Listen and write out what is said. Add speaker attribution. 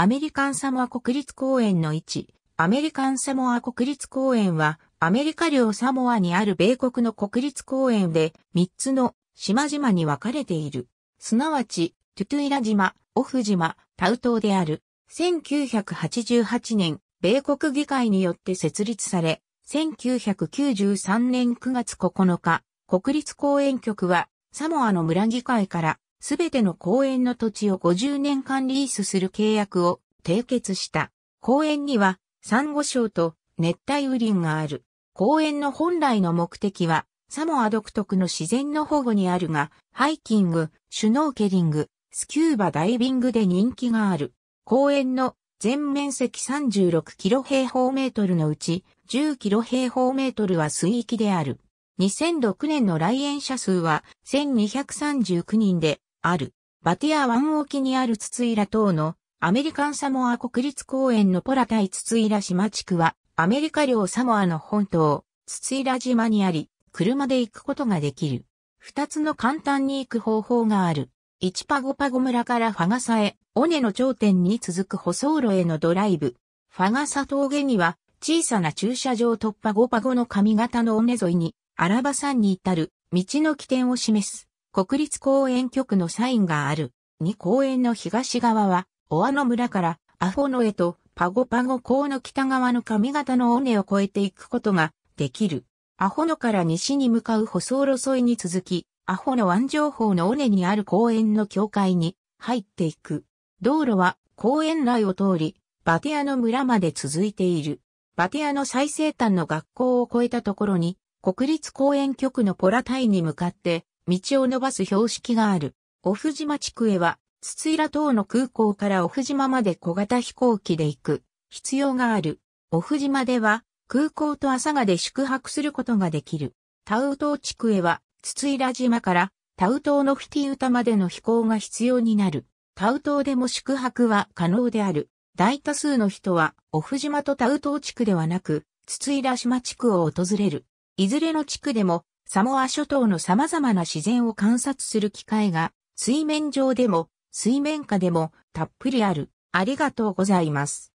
Speaker 1: アメリカンサモア国立公園の位置。アメリカンサモア国立公園は、アメリカ領サモアにある米国の国立公園で、3つの島々に分かれている。すなわち、トゥトゥイラ島、オフ島、タウ島である。1988年、米国議会によって設立され、1993年9月9日、国立公園局は、サモアの村議会からすべての公園の土地を50年間リースする契約を締結した。公園には、サンゴ礁と熱帯雨林がある。公園の本来の目的は、サモア独特の自然の保護にあるが、ハイキング、シュノーケリング、スキューバダイビングで人気がある。公園の全面積36キロ平方メートルのうち10キロ平方メートルは水域である。2006年の来園者数は1239人である、バティア湾沖にあるツツイラ島のアメリカンサモア国立公園のポラ対ツツイラ島地区はアメリカ領サモアの本島、ツツイラ島にあり、車で行くことができる。二つの簡単に行く方法がある。一パゴパゴ村からファガサへ、尾根の頂点に続く舗装路へのドライブ。ファガサ峠には小さな駐車場突破ゴパゴの髪型の尾根沿いにアラバ山に至る道の起点を示す。国立公園局のサインがある。2公園の東側は、オアの村からアホノへとパゴパゴ港の北側の上方の尾根を越えていくことができる。アホノから西に向かう舗装路沿いに続き、アホノ湾情報の尾根にある公園の境界に入っていく。道路は公園内を通り、バテアの村まで続いている。バテアの最西端の学校を越えたところに、国立公園局のポラタイに向かって道を伸ばす標識がある。オフ島地区へは、筒井浦島の空港からオフ島まで小型飛行機で行く必要がある。オフ島では、空港と朝賀で宿泊することができる。タウ島地区へは、筒井浦島からタウ島のフィティウタまでの飛行が必要になる。タウ島でも宿泊は可能である。大多数の人は、オフ島とタウ島地区ではなく、筒井浦島地区を訪れる。いずれの地区でも、サモア諸島の様々な自然を観察する機会が、水面上でも、水面下でも、たっぷりある。ありがとうございます。